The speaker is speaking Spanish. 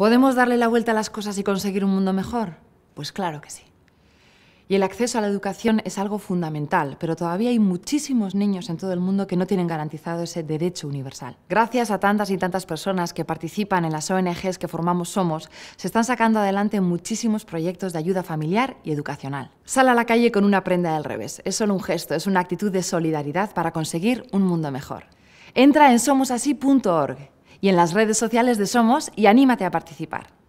¿Podemos darle la vuelta a las cosas y conseguir un mundo mejor? Pues claro que sí. Y el acceso a la educación es algo fundamental, pero todavía hay muchísimos niños en todo el mundo que no tienen garantizado ese derecho universal. Gracias a tantas y tantas personas que participan en las ONGs que formamos Somos, se están sacando adelante muchísimos proyectos de ayuda familiar y educacional. Sal a la calle con una prenda al revés. Es solo un gesto, es una actitud de solidaridad para conseguir un mundo mejor. Entra en somosasí.org y en las redes sociales de Somos y anímate a participar.